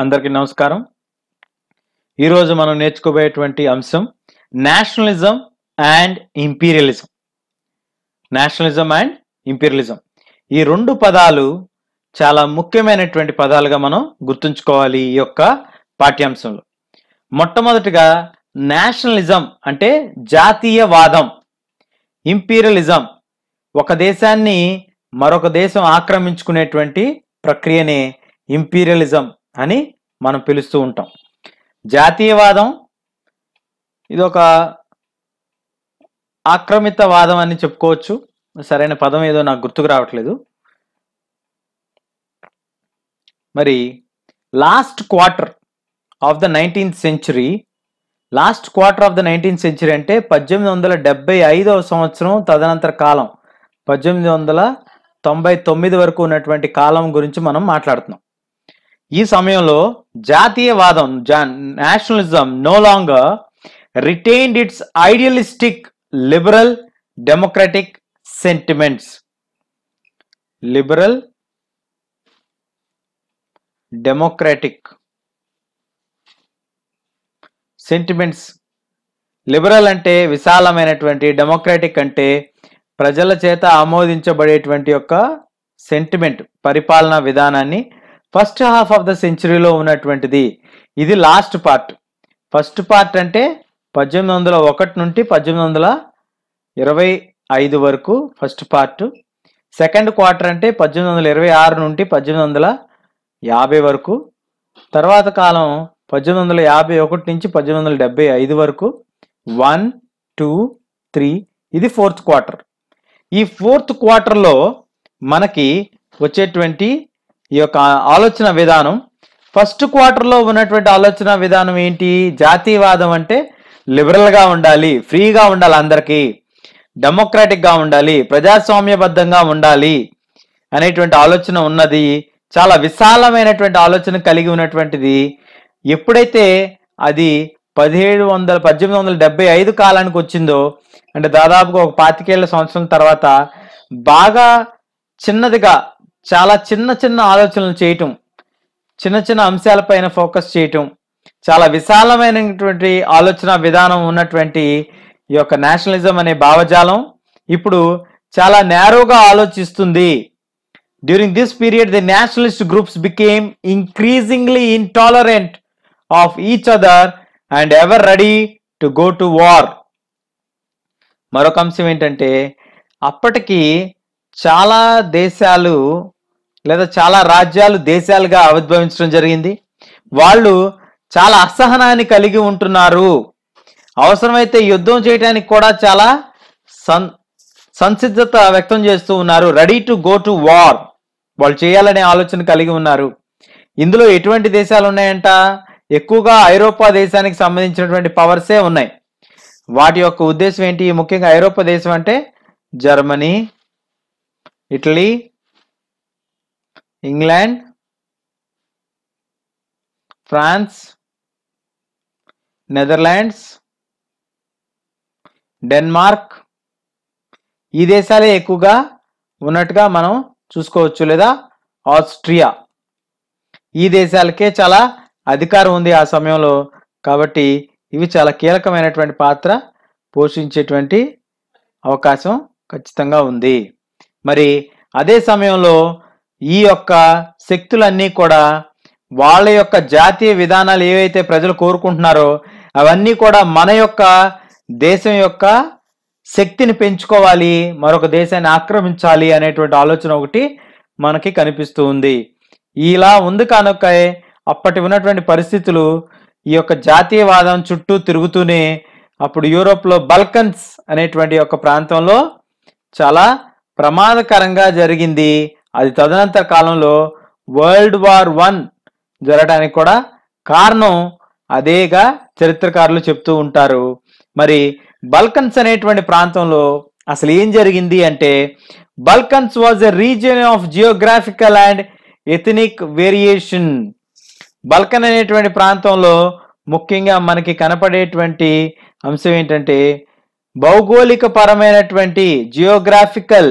అందరికీ నమస్కారం ఈరోజు మనం నేర్చుకోబోయేటువంటి అంశం nationalism and imperialism nationalism and imperialism ఈ రెండు పదాలు చాలా ముఖ్యమైనటువంటి పదాలుగా మనం గుర్తుంచుకోవాలి ఈ యొక్క పాఠ్యాంశంలో మొట్టమొదటిగా నేషనలిజం అంటే జాతీయవాదం ఇంపీరియలిజం ఒక దేశాన్ని మరొక దేశం ఆక్రమించుకునేటువంటి ప్రక్రియనే ఇంపీరియలిజం అని మనం పిలుస్తూ ఉంటాం జాతీయవాదం ఇది ఒక ఆక్రమిత వాదం అని చెప్పుకోవచ్చు సరైన పదం ఏదో నాకు గుర్తుకు రావట్లేదు మరి last quarter of the nineteenth century last quarter of the nineteenth century అంటే పద్దెనిమిది వందల డెబ్బై ఐదవ సంవత్సరం తదనంతర కాలం పద్దెనిమిది వందల తొంభై తొమ్మిది వరకు ఉన్నటువంటి కాలం గురించి మనం మాట్లాడుతున్నాం ఈ సమయంలో జాతీయవాదం nationalism no longer retained its idealistic liberal democratic sentiments liberal democratic sentiments liberal అంటే విశాలమైనటువంటి డెమోక్రటిక్ అంటే ప్రజల చేత ఆమోదించబడేటువంటి యొక్క సెంటిమెంట్ పరిపాలనా విధానాన్ని ఫస్ట్ హాఫ్ ఆఫ్ ద సెంచరీలో ఉన్నటువంటిది ఇది లాస్ట్ పార్ట్ ఫస్ట్ పార్ట్ అంటే పద్దెనిమిది వందల ఒకటి నుండి పద్దెనిమిది వందల ఇరవై ఐదు వరకు ఫస్ట్ పార్ట్ సెకండ్ క్వార్టర్ అంటే పద్దెనిమిది వందల ఇరవై ఆరు నుండి పద్దెనిమిది వందల యాభై వరకు తర్వాత కాలం పద్దెనిమిది వందల యాభై ఒకటి నుంచి పద్దెనిమిది వందల డెబ్బై ఐదు వరకు వన్ టూ త్రీ ఇది ఫోర్త్ క్వార్టర్ ఈ ఫోర్త్ క్వార్టర్లో మనకి వచ్చేటువంటి ఈ యొక్క ఆలోచన విధానం ఫస్ట్ క్వార్టర్లో ఉన్నటువంటి ఆలోచన విధానం ఏంటి జాతీయవాదం అంటే లిబరల్గా ఉండాలి ఫ్రీగా ఉండాలి అందరికీ డెమోక్రాటిక్గా ఉండాలి ప్రజాస్వామ్యబద్ధంగా ఉండాలి అనేటువంటి ఆలోచన ఉన్నది చాలా విశాలమైనటువంటి ఆలోచన కలిగి ఉన్నటువంటిది ఎప్పుడైతే అది పదిహేడు వందల పద్దెనిమిది వందల డెబ్బై ఐదు కాలానికి వచ్చిందో అంటే దాదాపుగా ఒక పాతికేళ్ల సంవత్సరం తర్వాత బాగా చిన్నదిగా చాలా చిన్న చిన్న ఆలోచనలు చేయటం చిన్న చిన్న అంశాలపైన ఫోకస్ చేయటం చాలా విశాలమైనటువంటి ఆలోచన విధానం ఉన్నటువంటి ఈ యొక్క నేషనలిజం అనే భావజాలం ఇప్పుడు చాలా నేరోగా ఆలోచిస్తుంది during this period the nationalist groups became increasingly intolerant of each other and ever ready to go to war మరొక అంశం ఏంటంటే అప్పటికి చాలా దేశాలు లేదా చాలా రాజ్యాలు దేశాలుగా ఆవిర్భవించడం జరిగింది వాళ్ళు చాలా అసహనాన్ని కలిగి ఉంటున్నారు అవసరమైతే యుద్ధం చేయడానికి కూడా చాలా సన్ సంసిద్ధత వ్యక్తం చేస్తూ ఉన్నారు ready to go to war వాళ్ళు చేయాలనే ఆలోచన కలిగి ఉన్నారు ఇందులో ఎటువంటి దేశాలు ఉన్నాయంట ఎక్కువగా ఐరోపా దేశానికి సంబంధించినటువంటి పవర్సే ఉన్నాయి వాటి యొక్క ఉద్దేశం ఏంటి ముఖ్యంగా ఐరోపా దేశం అంటే Germany Italy England France Netherlands Denmark ఈ దేశాలే ఎక్కువగా ఉన్నట్టుగా మనం చూసుకోవచ్చు లేదా ఆస్ట్రియా ఈ దేశాలకే చాలా అధికారం ఉంది ఆ సమయంలో కాబట్టి ఇవి చాలా కీలకమైనటువంటి పాత్ర పోషించేటువంటి అవకాశం ఖచ్చితంగా ఉంది మరి అదే సమయంలో ఈ యొక్క శక్తులన్నీ కూడా వాళ్ళ యొక్క జాతీయ విధానాలు ఏవైతే ప్రజలు కోరుకుంటున్నారో అవన్నీ కూడా మన యొక్క దేశం యొక్క శక్తిని పెంచుకోవాలి మరొక దేశాన్ని ఆక్రమించాలి అనేటువంటి ఆలోచన ఒకటి మనకి కనిపిస్తూ ఉంది ఇలా ఉంది కనుక అప్పటి ఉన్నటువంటి పరిస్థితులు ఈ యొక్క జాతీయవాదం చుట్టూ తిరుగుతూనే అప్పుడు యూరోప్లో బల్కన్స్ అనేటువంటి యొక్క ప్రాంతంలో చాలా ప్రమాదకరంగా జరిగింది అది తదనంతర కాలంలో వరల్డ్ వార్ వన్ జరగడానికి కూడా కారణం అదేగా చరిత్రకారులు చెప్తూ ఉంటారు మరి బల్కన్స్ అనేటువంటి ప్రాంతంలో అసలు ఏం జరిగింది అంటే Balkans was a region of geographical and ethnic variation Balkan అనేటువంటి ప్రాంతంలో ముఖ్యంగా మనకి కనపడేటువంటి అంశం ఏంటంటే భౌగోళిక పరమైనటువంటి జియోగ్రాఫికల్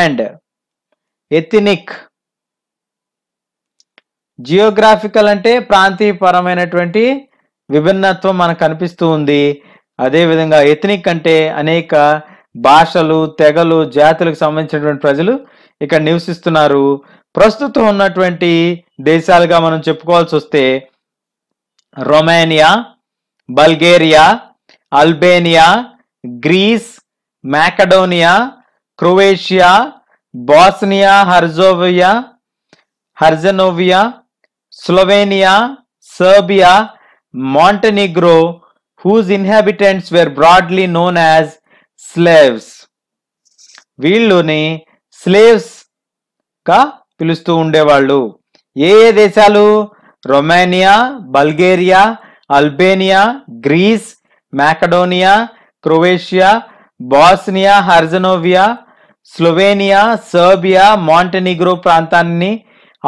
అండ్ ఎథినిక్ జియోగ్రాఫికల్ అంటే ప్రాంతీయపరమైనటువంటి విభిన్నత్వం మనకు కనిపిస్తూ ఉంది అదేవిధంగా ఎథనిక్ అంటే అనేక భాషలు తెగలు జాతులకు సంబంధించినటువంటి ప్రజలు ఇక్కడ నివసిస్తున్నారు ప్రస్తుతం ఉన్నటువంటి దేశాలుగా మనం చెప్పుకోవాల్సి వస్తే Romania Bulgaria Albania Greece Macedonia Croatia Bosnia Herzegovina Herzegovina Slovenia Serbia Montenegro whose inhabitants were broadly known as Slavs వీళ్ళుని స్లేవ్స్గా పిలుస్తూ ఉండేవాళ్ళు ఏ ఏ దేశాలు Romania Bulgaria Albania Greece Macedonia Croatia Bosnia Herzegovina Slovenia Serbia Montenegro ప్రాంతాన్ని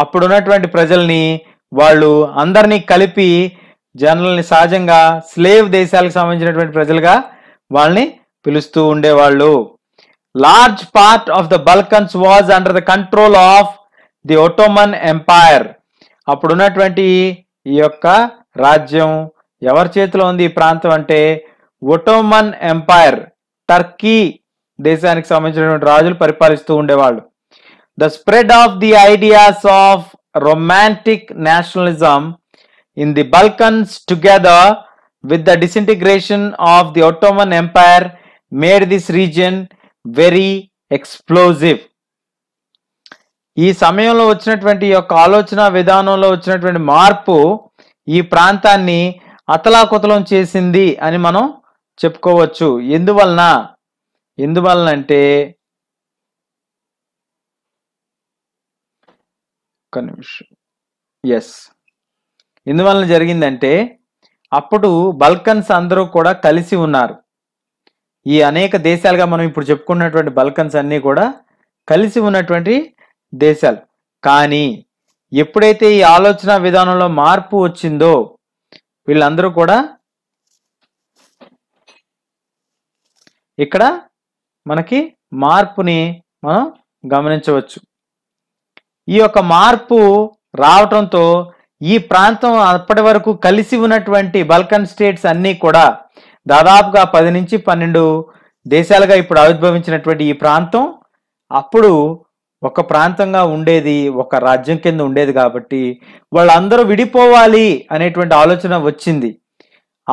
అప్పుడున్నటువంటి ప్రజల్ని వాళ్ళు అందరినీ కలిపి జనరల్ని సహజంగా స్లేవ్ దేశాలకు సంబంధించినటువంటి ప్రజలుగా వాళ్ళని పిలుస్తూ ఉండేవాళ్ళు large part of the Balkans was under the control of the Ottoman empire అప్పుడున్నటువంటి ఈ యొక్క రాజ్యం ఎవరి చేతిలో ఉంది ఈ ప్రాంతం అంటే ఒటోమన్ ఎంపైర్ టర్కీ దేశానికి సంబంధించినటువంటి రాజులు పరిపాలిస్తూ ఉండేవాళ్ళు the spread of the ideas of romantic nationalism in the Balkans together with the disintegration of the Ottoman empire made this region very explosive ఈ సమయంలో వచ్చినటువంటి యొక్క ఆలోచన విధానంలో వచ్చినటువంటి మార్పు ఈ ప్రాంతాన్ని అతలాకుతలం చేసింది అని మనం చెప్పుకోవచ్చు ఎందువలన ఎందువలనంటే ఒక నిమిషం ఎస్ ఎందువలన జరిగిందంటే అప్పుడు బల్కన్స్ అందరూ కూడా కలిసి ఉన్నారు ఈ అనేక దేశాలుగా మనం ఇప్పుడు చెప్పుకున్నటువంటి బల్కన్స్ అన్నీ కూడా కలిసి ఉన్నటువంటి దేశాలు కానీ ఎప్పుడైతే ఈ ఆలోచన విధానంలో మార్పు వచ్చిందో వీళ్ళందరూ కూడా ఇక్కడ మనకి మార్పుని మనం గమనించవచ్చు ఈ యొక్క మార్పు రావటంతో ఈ ప్రాంతం అప్పటి వరకు కలిసి ఉన్నటువంటి బల్కన్ స్టేట్స్ అన్నీ కూడా దాదాపుగా పది నుంచి పన్నెండు దేశాలుగా ఇప్పుడు ఆవిర్భవించినటువంటి ఈ ప్రాంతం అప్పుడు ఒక ప్రాంతంగా ఉండేది ఒక రాజ్యం కింద ఉండేది కాబట్టి వాళ్ళందరూ విడిపోవాలి అనేటువంటి ఆలోచన వచ్చింది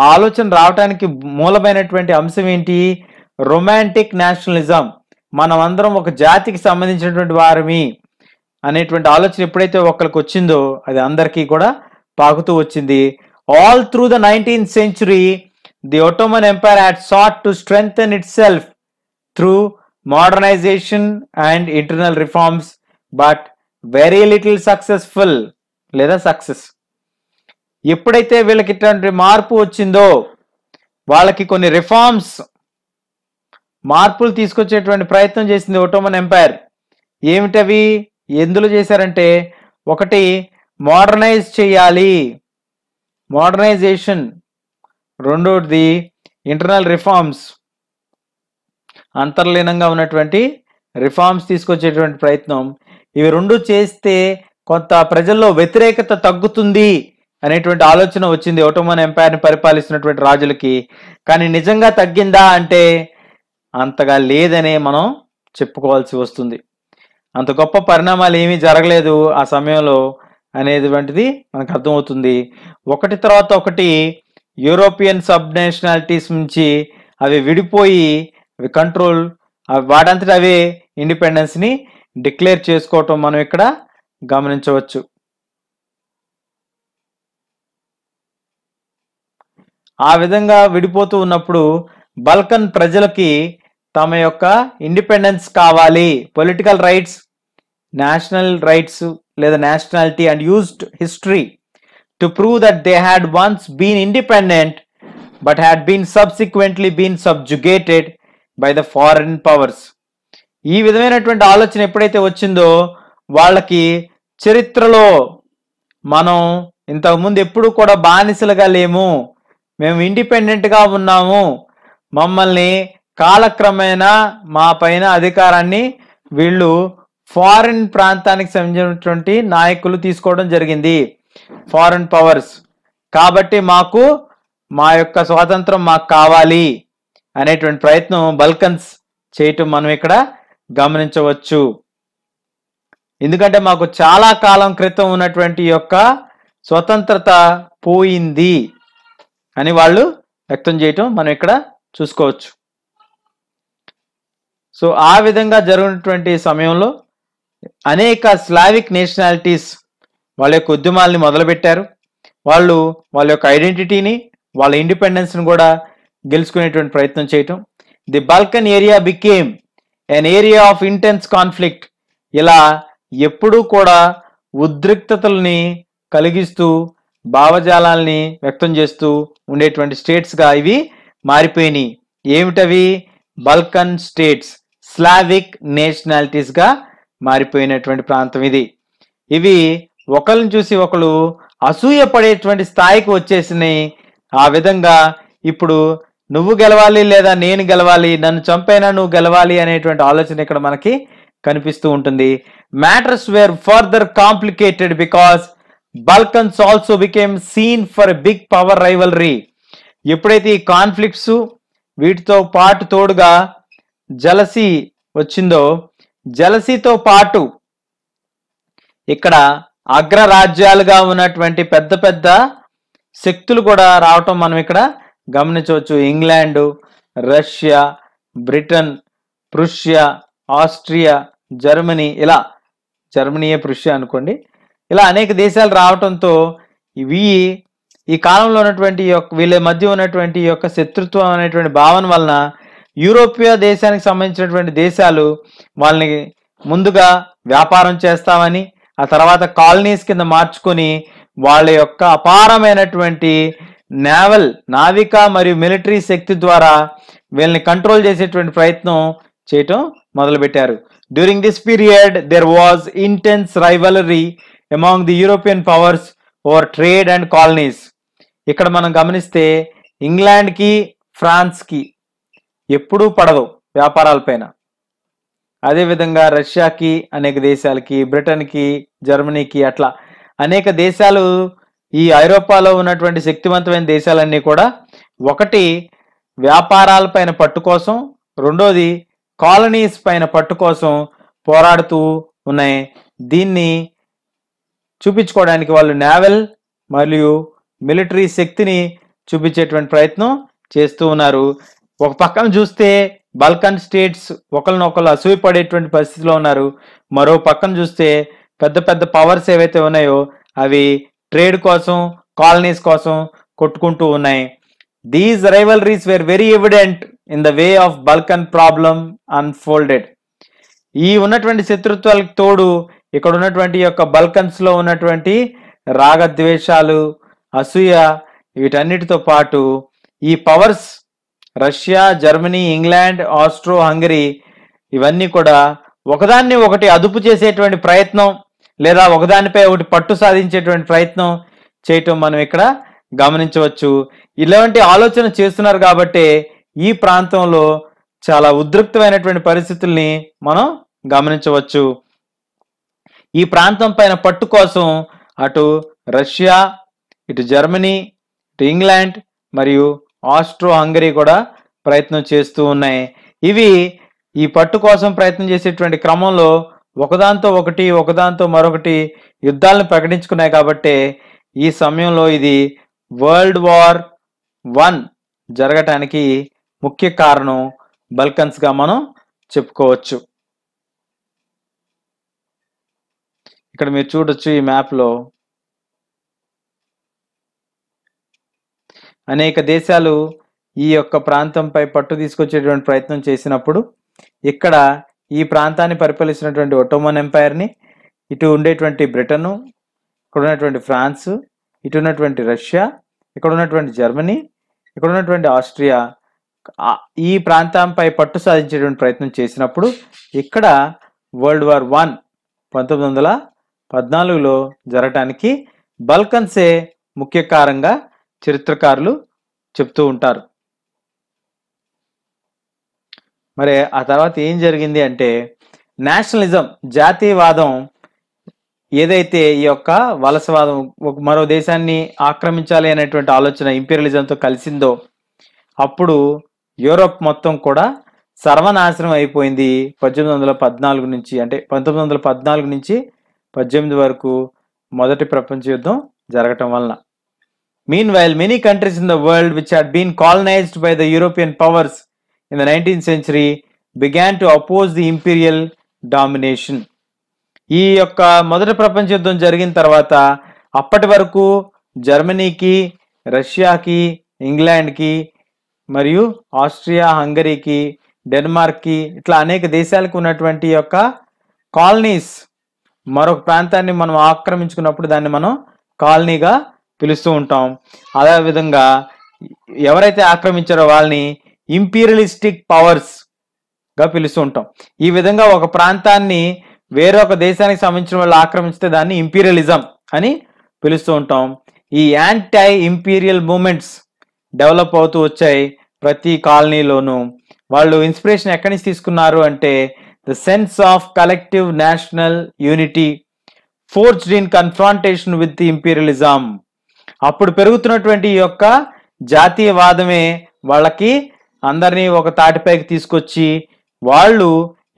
ఆ ఆలోచన రావటానికి మూలమైనటువంటి అంశం ఏంటి రొమాంటిక్ నేషనలిజం మనమందరం ఒక జాతికి సంబంధించినటువంటి వారిమి అనేటువంటి ఆలోచన ఎప్పుడైతే ఒకరికి వచ్చిందో అది అందరికీ కూడా పాకుతూ వచ్చింది all through the nineteenth century the Ottoman empire had sought to strengthen itself through modernisation and internal reforms but very little successful లేదా సక్సెస్ ఎప్పుడైతే వీళ్ళకి ఇట్లాంటి మార్పు వచ్చిందో వాళ్ళకి కొన్ని రిఫార్మ్స్ మార్పులు తీసుకొచ్చేటువంటి ప్రయత్నం చేసింది ఒటోమన్ ఎంపైర్ ఏమిటవి ఎందులో చేశారంటే ఒకటి మోడర్నైజ్ చేయాలి మోడర్నైజేషన్ రెండోది ఇంటర్నల్ రిఫార్మ్స్ అంతర్లీనంగా ఉన్నటువంటి రిఫార్మ్స్ తీసుకొచ్చేటువంటి ప్రయత్నం ఇవి రెండు చేస్తే కొంత ప్రజల్లో వ్యతిరేకత తగ్గుతుంది అనేటువంటి ఆలోచన వచ్చింది ఒటోమన్ ఎంపైర్ని పరిపాలిస్తున్నటువంటి రాజులకి కానీ నిజంగా తగ్గిందా అంటే అంతగా లేదనే మనం చెప్పుకోవాల్సి వస్తుంది అంత గొప్ప పరిణామాలు ఏమీ జరగలేదు ఆ సమయంలో అనేటువంటిది మనకు అర్థమవుతుంది ఒకటి తర్వాత ఒకటి యూరోపియన్ సబ్ నేషనాలిటీస్ నుంచి అవి విడిపోయి అవి కంట్రోల్ వాడంతట అవే ఇండిపెండెన్స్ని డిక్లేర్ చేసుకోవటం మనం ఇక్కడ గమనించవచ్చు ఆ విధంగా విడిపోతూ ఉన్నప్పుడు బల్కన్ ప్రజలకి తమ యొక్క ఇండిపెండెన్స్ కావాలి పొలిటికల్ రైట్స్ నేషనల్ రైట్స్ లేదా nationality and used history to prove that they had once been independent but had been subsequently been subjugated by the foreign powers ఈ విధమైనటువంటి ఆలోచన ఎప్పుడైతే వచ్చిందో వాళ్ళకి చరిత్రలో మనం ఇంతకుముందు ఎప్పుడు కూడా బానిసలుగా లేము మేము ఇండిపెండెంట్గా ఉన్నాము మమ్మల్ని కాలక్రమేణా మా పైన అధికారాన్ని వీళ్ళు ఫారిన్ ప్రాంతానికి సంబంధించినటువంటి నాయకులు తీసుకోవడం జరిగింది ఫారిన్ పవర్స్ కాబట్టి మాకు మా యొక్క స్వాతంత్రం మాకు కావాలి అనేటువంటి ప్రయత్నం బల్కన్స్ చేయటం మనం ఇక్కడ గమనించవచ్చు ఎందుకంటే మాకు చాలా కాలం క్రితం ఉన్నటువంటి యొక్క స్వతంత్రత పోయింది అని వాళ్ళు వ్యక్తం చేయటం మనం ఇక్కడ చూసుకోవచ్చు సో ఆ విధంగా జరిగినటువంటి సమయంలో అనేక స్లావిక్ నేషనాలిటీస్ వాళ్ళ యొక్క ఉద్యమాల్ని మొదలుపెట్టారు వాళ్ళు వాళ్ళ యొక్క ఐడెంటిటీని వాళ్ళ ఇండిపెండెన్స్ని కూడా గెలుచుకునేటువంటి ప్రయత్నం చేయటం the Balkan area became an area of intense conflict ఇలా ఎప్పుడూ కూడా ఉద్రిక్తతల్ని కలిగిస్తూ భావజాలాల్ని వ్యక్తం చేస్తూ ఉండేటువంటి స్టేట్స్గా ఇవి మారిపోయినాయి ఏమిటవి బల్కన్ స్టేట్స్ స్లావిక్ నేషనాలిటీస్గా మారిపోయినటువంటి ప్రాంతం ఇది ఇవి ఒకరిని చూసి ఒకరు అసూయ పడేటువంటి స్థాయికి వచ్చేసినాయి ఆ విధంగా ఇప్పుడు నువ్వు గెలవాలి లేదా నేను గెలవాలి నన్ను చంపైనా నువ్వు గెలవాలి అనేటువంటి ఆలోచన ఇక్కడ మనకి కనిపిస్తూ ఉంటుంది matters were further complicated because Balkans also became scene for big power rivalry ఎప్పుడైతే ఈ కాన్ఫ్లిక్ట్స్ వీటితో పాటు తోడుగా జలసి వచ్చిందో జలసితో పాటు ఇక్కడ అగ్ర రాజ్యాలుగా ఉన్నటువంటి పెద్ద పెద్ద శక్తులు కూడా రావటం మనం ఇక్కడ గమనించవచ్చు England Russia Britain Prussia Austria Germany ఇలా జర్మనీయే ప్రుషియా అనుకోండి ఇలా అనేక దేశాలు రావటంతో ఇవి ఈ కాలంలో ఉన్నటువంటి యొక్క వీళ్ళ మధ్య ఉన్నటువంటి యొక్క శత్రుత్వం అనేటువంటి భావన వలన యూరోపియా దేశానికి సంబంధించినటువంటి దేశాలు వాళ్ళని ముందుగా వ్యాపారం చేస్తామని ఆ తర్వాత కాలనీస్ కింద మార్చుకొని వాళ్ళ యొక్క అపారమైనటువంటి నేవల్ నావిక మరియు మిలిటరీ శక్తి ద్వారా వీళ్ళని కంట్రోల్ చేసేటువంటి ప్రయత్నం చేయటం మొదలుపెట్టారు during this period there was intense rivalry among the European powers over trade and colonies ఇక్కడ మనం గమనిస్తే ఇంగ్లాండ్కి ఫ్రాన్స్కి ఎప్పుడూ పడదు వ్యాపారాలపైన అదేవిధంగా రష్యాకి అనేక దేశాలకి బ్రిటన్కి జర్మనీకి అట్లా అనేక దేశాలు ఈ ఐరోపాలో ఉన్నటువంటి శక్తివంతమైన దేశాలన్నీ కూడా ఒకటి వ్యాపారాలపైన పట్టు కోసం రెండోది కాలనీస్ పైన పట్టు కోసం పోరాడుతూ ఉన్నాయి దీన్ని చూపించుకోవడానికి వాళ్ళు నావెల్ మరియు మిలిటరీ శక్తిని చూపించేటువంటి ప్రయత్నం చేస్తూ ఉన్నారు ఒక పక్కన చూస్తే బల్కన్ స్టేట్స్ ఒకరినొకరు అసూయపడేటువంటి పరిస్థితిలో ఉన్నారు మరో పక్కన చూస్తే పెద్ద పెద్ద పవర్స్ ఏవైతే ఉన్నాయో అవి ట్రేడ్ కోసం కాలనీస్ కోసం కొట్టుకుంటూ ఉన్నాయి these rivalries were very evident in the way of Balkan problem unfolded ఈ ఉన్నటువంటి శత్రుత్వాలకు తోడు ఇక్కడ ఉన్నటువంటి యొక్క బల్కన్స్లో ఉన్నటువంటి రాగద్వేషాలు అసూయ వీటన్నిటితో పాటు ఈ powers Russia Germany England Austro Hungary ఇవన్నీ కూడా ఒకదాన్ని ఒకటి అదుపు చేసేటువంటి ప్రయత్నం లేదా ఒకదానిపై ఒకటి పట్టు సాధించేటువంటి ప్రయత్నం చేయటం మనం ఇక్కడ గమనించవచ్చు ఇలాంటి ఆలోచన చేస్తున్నారు కాబట్టి ఈ ప్రాంతంలో చాలా ఉద్రిక్తమైనటువంటి పరిస్థితుల్ని మనం గమనించవచ్చు ఈ ప్రాంతం పైన పట్టు కోసం అటు రష్యా ఇటు జర్మనీ ఇటు ఇంగ్లాండ్ మరియు ఆస్ట్రో హంగరీ కూడా ప్రయత్నం చేస్తూ ఉన్నాయి ఇవి ఈ పట్టు కోసం ప్రయత్నం చేసేటువంటి క్రమంలో ఒకదాంతో ఒకటి ఒకదాంతో మరొకటి యుద్ధాలను ప్రకటించుకున్నాయి కాబట్టి ఈ సమయంలో ఇది వరల్డ్ వార్ వన్ జరగటానికి ముఖ్య కారణం బల్కన్స్గా మనం చెప్పుకోవచ్చు ఇక్కడ మీరు చూడొచ్చు ఈ మ్యాప్లో అనేక దేశాలు ఈ యొక్క ప్రాంతంపై పట్టు తీసుకొచ్చేటువంటి ప్రయత్నం చేసినప్పుడు ఇక్కడ ఈ ప్రాంతాన్ని పరిపాలిస్తున్నటువంటి ఒటోమన్ ఎంపైర్ని ఇటు ఉండేటువంటి బ్రిటను ఇక్కడ ఉన్నటువంటి ఫ్రాన్స్ ఇటు ఉన్నటువంటి రష్యా ఇక్కడ ఉన్నటువంటి జర్మనీ ఇక్కడ ఉన్నటువంటి ఆస్ట్రియా ఈ ప్రాంతంపై పట్టు సాధించేటువంటి ప్రయత్నం చేసినప్పుడు ఇక్కడ వరల్డ్ వార్ వన్ పంతొమ్మిది వందల పద్నాలుగులో జరగటానికి బల్కన్సే ముఖ్య కారంగా చరిత్రకారులు చెప్తూ ఉంటారు మరి ఆ తర్వాత ఏం జరిగింది అంటే నేషనలిజం జాతీయవాదం ఏదైతే ఈ యొక్క వలసవాదం మరో దేశాన్ని ఆక్రమించాలి అనేటువంటి ఆలోచన ఇంపీరియలిజంతో కలిసిందో అప్పుడు యూరోప్ మొత్తం కూడా సర్వనాశనం అయిపోయింది పద్దెనిమిది వందల పద్నాలుగు నుంచి అంటే పంతొమ్మిది వందల పద్నాలుగు నుంచి పద్దెనిమిది వరకు మొదటి ప్రపంచ యుద్ధం జరగటం వలన Meanwhile, many countries in the world which had been colonized by the European powers in the 19th century began to oppose the imperial domination. ఈ యొక్క మొదటి ప్రపంచ యుద్ధం జరిగిన తర్వాత అప్పటి వరకు జర్మనీకి రష్యాకి ఇంగ్లాండ్కి మరియు ఆస్ట్రియా హంగరీకి డెన్మార్క్కి ఇట్లా అనేక దేశాలకు ఉన్నటువంటి యొక్క కాలనీస్ మరొక ప్రాంతాన్ని మనం ఆక్రమించుకున్నప్పుడు దాన్ని మనం కాలనీగా పిలుస్తూ ఉంటాం అదేవిధంగా ఎవరైతే ఆక్రమించారో వాళ్ళని ఇంపీరియలిస్టిక్ పవర్స్ గా పిలుస్తూ ఉంటాం ఈ విధంగా ఒక ప్రాంతాన్ని వేరొక దేశానికి సంబంధించిన వాళ్ళు ఆక్రమించితే దాన్ని ఇంపీరియలిజం అని పిలుస్తూ ఉంటాం ఈ యాంటై ఇంపీరియల్ మూమెంట్స్ డెవలప్ అవుతూ వచ్చాయి ప్రతి కాలనీలోనూ వాళ్ళు ఇన్స్పిరేషన్ ఎక్కడి నుంచి తీసుకున్నారు అంటే the sense of collective national unity forced in confrontation with imperialism అప్పుడు పెరుగుతున్నటువంటి ఈ యొక్క జాతీయవాదమే వాళ్ళకి అందరినీ ఒక తాటిపైకి తీసుకొచ్చి వాళ్ళు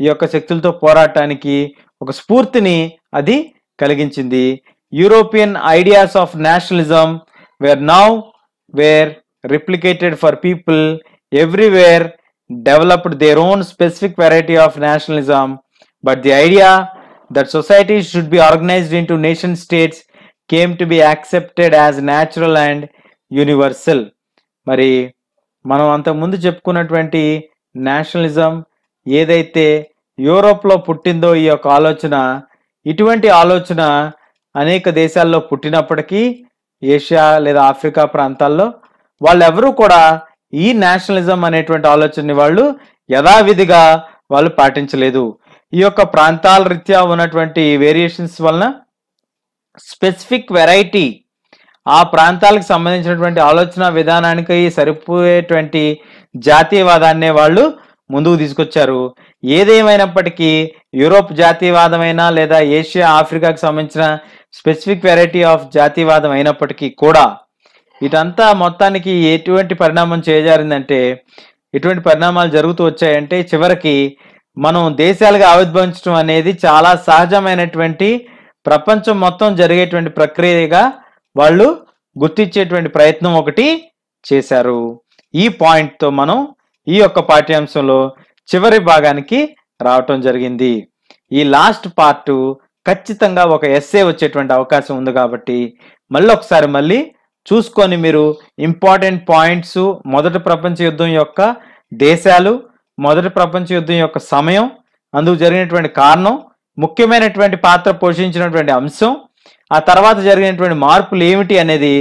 ఈ యొక్క శక్తులతో పోరాటానికి ఒక స్ఫూర్తిని అది కలిగించింది European ideas of nationalism were now were replicated for people everywhere developed their own specific variety of nationalism but the idea that society should be organised into nation states came to be accepted as natural and universal మరి మనం అంతకుముందు చెప్పుకున్నటువంటి nationalism ఏదైతే యూరోప్లో పుట్టిందో ఈ యొక్క ఆలోచన ఇటువంటి ఆలోచన అనేక దేశాల్లో పుట్టినప్పటికీ ఏషియా లేదా ఆఫ్రికా ప్రాంతాల్లో వాళ్ళెవరూ కూడా ఈ నేషనలిజం అనేటువంటి ఆలోచనని వాళ్ళు యథావిధిగా వాళ్ళు పాటించలేదు ఈ యొక్క ప్రాంతాల రీత్యా ఉన్నటువంటి వేరియేషన్స్ వలన స్పెసిఫిక్ వెరైటీ ఆ ప్రాంతాలకు సంబంధించినటువంటి ఆలోచన విధానానికి సరిపోయేటువంటి జాతీయవాదాన్నే వాళ్ళు ముందుకు తీసుకొచ్చారు ఏదేమైనప్పటికీ యూరోప్ జాతీయవాదమైనా లేదా ఏషియా ఆఫ్రికాకు సంబంధించిన స్పెసిఫిక్ వెరైటీ ఆఫ్ జాతీయవాదం అయినప్పటికీ కూడా ఇటంతా మొత్తానికి ఎటువంటి పరిణామం చేజారిందంటే ఎటువంటి పరిణామాలు జరుగుతూ వచ్చాయంటే చివరికి మనం దేశాలుగా ఆవిర్భవించడం అనేది చాలా సహజమైనటువంటి ప్రపంచం మొత్తం జరిగేటువంటి ప్రక్రియగా వాళ్ళు గుర్తించేటువంటి ప్రయత్నం ఒకటి చేశారు ఈ పాయింట్తో మనం ఈ యొక్క పాఠ్యాంశంలో చివరి భాగానికి రావటం జరిగింది ఈ లాస్ట్ పార్ట్ ఖచ్చితంగా ఒక ఎస్ఏ వచ్చేటువంటి అవకాశం ఉంది కాబట్టి మళ్ళీ ఒకసారి మళ్ళీ చూసుకొని మీరు ఇంపార్టెంట్ పాయింట్స్ మొదటి ప్రపంచ యుద్ధం యొక్క దేశాలు మొదటి ప్రపంచ యుద్ధం యొక్క సమయం అందుకు జరిగినటువంటి కారణం ముఖ్యమైనటువంటి పాత్ర పోషించినటువంటి అంశం ఆ తర్వాత జరిగినటువంటి మార్పులు ఏమిటి అనేది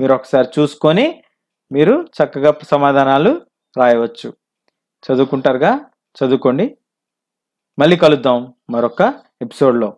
మీరు ఒకసారి చూసుకొని మీరు చక్కగా సమాధానాలు రాయవచ్చు చదువుకుంటారుగా చదువుకోండి మళ్ళీ కలుద్దాం మరొక ఎపిసోడ్లో